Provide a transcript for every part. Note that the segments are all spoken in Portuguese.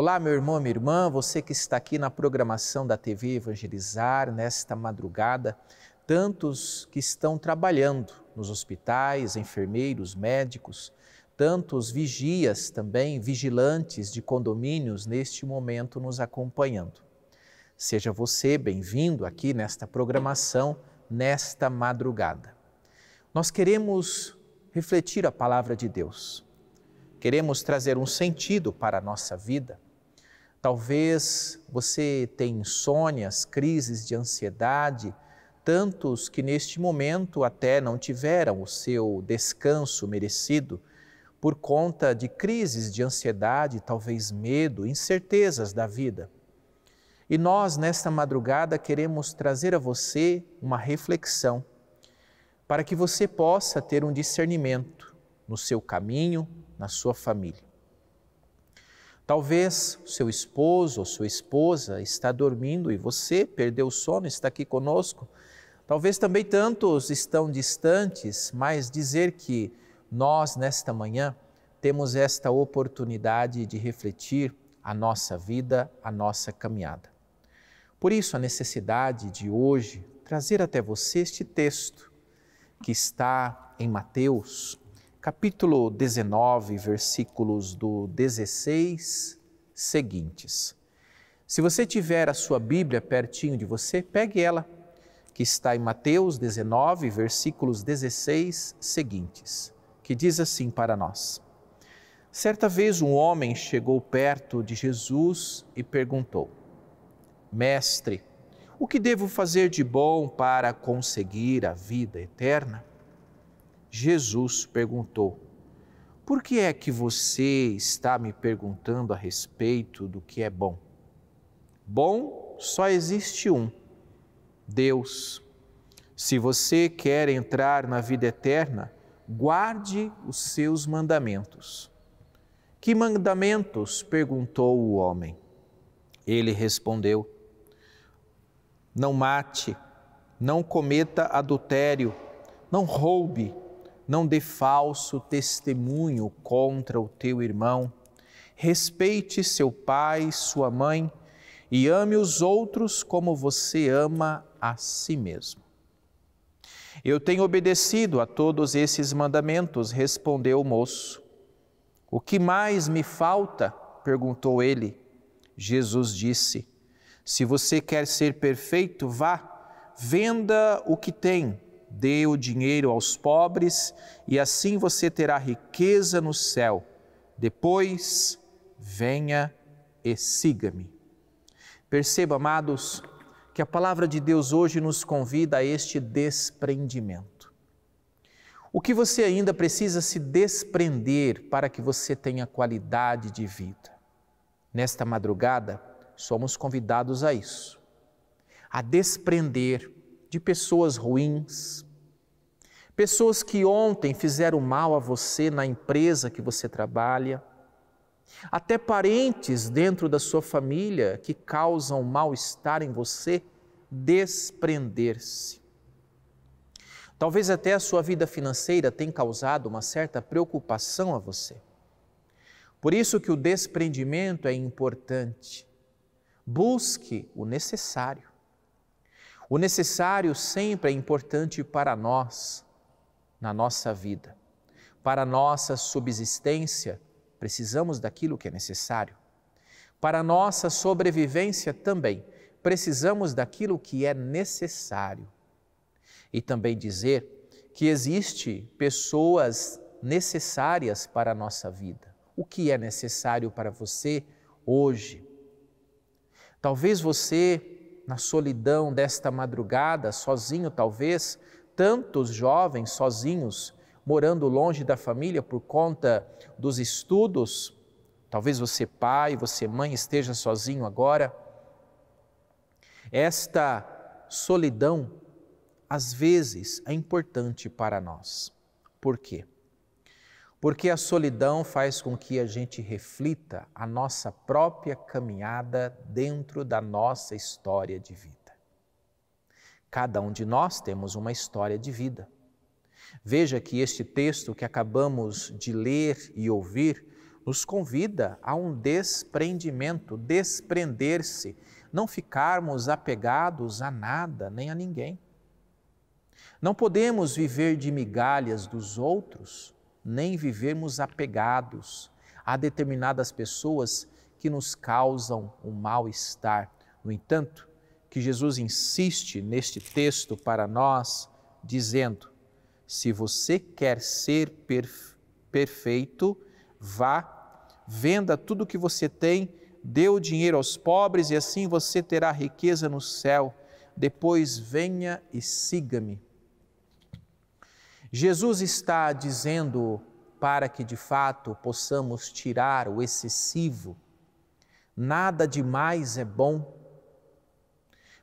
Olá, meu irmão, minha irmã, você que está aqui na programação da TV Evangelizar nesta madrugada, tantos que estão trabalhando nos hospitais, enfermeiros, médicos, tantos vigias também, vigilantes de condomínios neste momento nos acompanhando. Seja você bem-vindo aqui nesta programação, nesta madrugada. Nós queremos refletir a palavra de Deus. Queremos trazer um sentido para a nossa vida Talvez você tenha insônias, crises de ansiedade, tantos que neste momento até não tiveram o seu descanso merecido por conta de crises de ansiedade, talvez medo, incertezas da vida. E nós, nesta madrugada, queremos trazer a você uma reflexão, para que você possa ter um discernimento no seu caminho, na sua família. Talvez seu esposo ou sua esposa está dormindo e você perdeu o sono, está aqui conosco. Talvez também tantos estão distantes, mas dizer que nós, nesta manhã, temos esta oportunidade de refletir a nossa vida, a nossa caminhada. Por isso, a necessidade de hoje trazer até você este texto que está em Mateus, capítulo 19, versículos do 16 seguintes. Se você tiver a sua Bíblia pertinho de você, pegue ela, que está em Mateus 19, versículos 16 seguintes, que diz assim para nós: Certa vez um homem chegou perto de Jesus e perguntou: Mestre, o que devo fazer de bom para conseguir a vida eterna? Jesus perguntou: Por que é que você está me perguntando a respeito do que é bom? Bom só existe um: Deus. Se você quer entrar na vida eterna, guarde os seus mandamentos. Que mandamentos? perguntou o homem. Ele respondeu: Não mate, não cometa adultério, não roube não dê falso testemunho contra o teu irmão. Respeite seu pai, sua mãe e ame os outros como você ama a si mesmo. Eu tenho obedecido a todos esses mandamentos, respondeu o moço. O que mais me falta? perguntou ele. Jesus disse: Se você quer ser perfeito, vá, venda o que tem Dê o dinheiro aos pobres e assim você terá riqueza no céu. Depois, venha e siga-me. Perceba, amados, que a palavra de Deus hoje nos convida a este desprendimento. O que você ainda precisa se desprender para que você tenha qualidade de vida? Nesta madrugada, somos convidados a isso, a desprender de pessoas ruins, pessoas que ontem fizeram mal a você na empresa que você trabalha, até parentes dentro da sua família que causam mal-estar em você, desprender-se. Talvez até a sua vida financeira tenha causado uma certa preocupação a você. Por isso que o desprendimento é importante. Busque o necessário. O necessário sempre é importante para nós, na nossa vida. Para nossa subsistência, precisamos daquilo que é necessário. Para nossa sobrevivência também, precisamos daquilo que é necessário. E também dizer que existem pessoas necessárias para a nossa vida. O que é necessário para você hoje? Talvez você na solidão desta madrugada, sozinho talvez, tantos jovens sozinhos, morando longe da família por conta dos estudos. Talvez você, pai, você, mãe, esteja sozinho agora. Esta solidão, às vezes, é importante para nós. Por quê? porque a solidão faz com que a gente reflita a nossa própria caminhada dentro da nossa história de vida. Cada um de nós temos uma história de vida. Veja que este texto que acabamos de ler e ouvir nos convida a um desprendimento, desprender-se, não ficarmos apegados a nada nem a ninguém. Não podemos viver de migalhas dos outros nem vivermos apegados a determinadas pessoas que nos causam um mal-estar. No entanto, que Jesus insiste neste texto para nós, dizendo: se você quer ser perfeito, vá, venda tudo o que você tem, dê o dinheiro aos pobres e assim você terá riqueza no céu. Depois venha e siga-me. Jesus está dizendo para que de fato possamos tirar o excessivo. Nada demais é bom.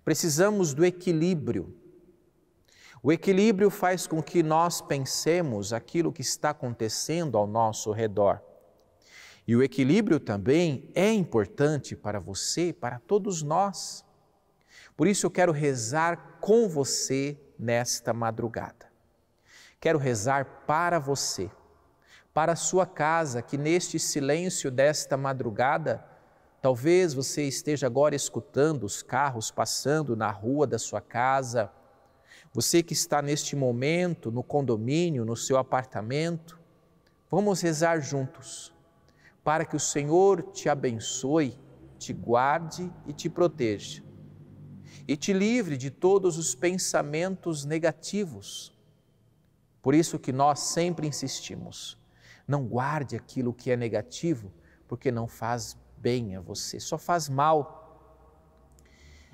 Precisamos do equilíbrio. O equilíbrio faz com que nós pensemos aquilo que está acontecendo ao nosso redor. E o equilíbrio também é importante para você, para todos nós. Por isso eu quero rezar com você nesta madrugada. Quero rezar para você, para a sua casa, que neste silêncio desta madrugada, talvez você esteja agora escutando os carros passando na rua da sua casa. Você que está neste momento no condomínio, no seu apartamento, vamos rezar juntos para que o Senhor te abençoe, te guarde e te proteja e te livre de todos os pensamentos negativos por isso que nós sempre insistimos: não guarde aquilo que é negativo, porque não faz bem a você, só faz mal.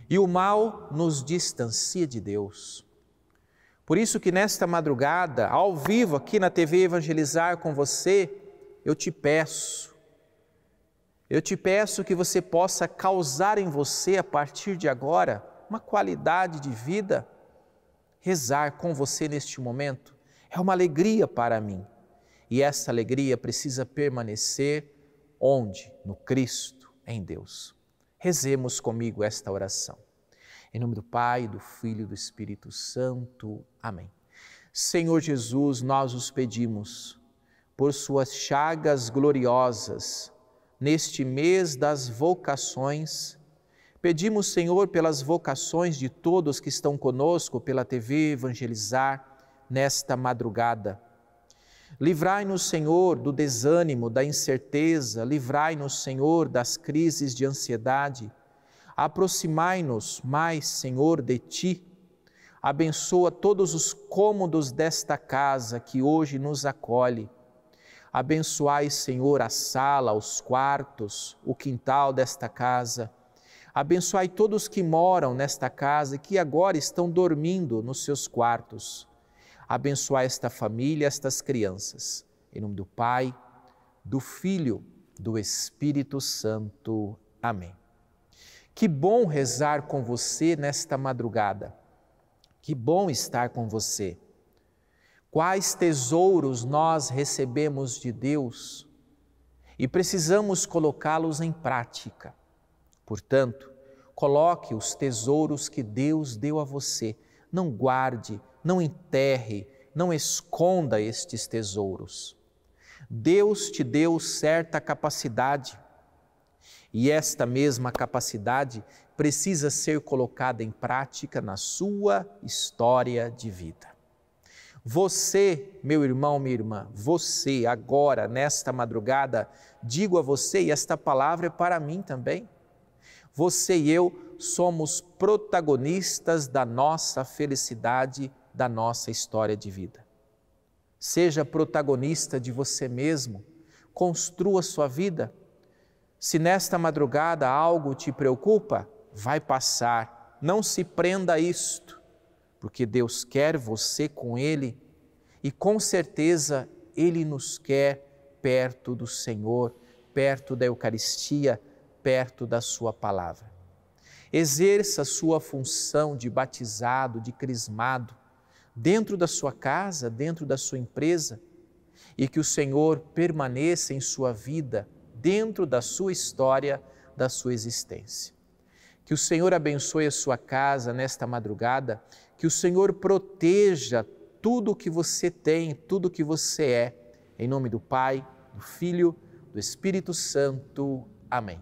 E o mal nos distancia de Deus. Por isso que nesta madrugada, ao vivo aqui na TV Evangelizar com você, eu te peço, eu te peço que você possa causar em você, a partir de agora, uma qualidade de vida, rezar com você neste momento, é uma alegria para mim. E essa alegria precisa permanecer onde? No Cristo, em Deus. Rezemos comigo esta oração. Em nome do Pai, do Filho e do Espírito Santo. Amém. Senhor Jesus, nós os pedimos, por suas chagas gloriosas, neste mês das vocações, pedimos, Senhor, pelas vocações de todos que estão conosco pela TV Evangelizar, nesta madrugada. Livrai-nos, Senhor, do desânimo, da incerteza, livrai-nos, Senhor, das crises de ansiedade. Aproximai-nos mais, Senhor, de ti. Abençoa todos os cômodos desta casa que hoje nos acolhe. Abençoai, Senhor, a sala, os quartos, o quintal desta casa. Abençoai todos que moram nesta casa e que agora estão dormindo nos seus quartos abençoar esta família, estas crianças. Em nome do Pai, do Filho, do Espírito Santo. Amém. Que bom rezar com você nesta madrugada. Que bom estar com você. Quais tesouros nós recebemos de Deus e precisamos colocá-los em prática. Portanto, coloque os tesouros que Deus deu a você não guarde, não enterre, não esconda estes tesouros. Deus te deu certa capacidade e esta mesma capacidade precisa ser colocada em prática na sua história de vida. Você, meu irmão, minha irmã, você, agora, nesta madrugada, digo a você, e esta palavra é para mim também. Você e eu somos protagonistas da nossa felicidade, da nossa história de vida. Seja protagonista de você mesmo, construa sua vida. Se nesta madrugada algo te preocupa, vai passar. Não se prenda a isto, porque Deus quer você com Ele e com certeza Ele nos quer perto do Senhor, perto da Eucaristia, perto da Sua palavra. Exerça a sua função de batizado, de crismado, dentro da sua casa, dentro da sua empresa, e que o Senhor permaneça em sua vida, dentro da sua história, da sua existência. Que o Senhor abençoe a sua casa nesta madrugada, que o Senhor proteja tudo o que você tem, tudo o que você é. Em nome do Pai, do Filho, do Espírito Santo. Amém.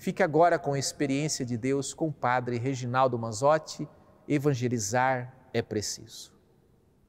Fique agora com a experiência de Deus com o Padre Reginaldo Manzotti. Evangelizar é preciso.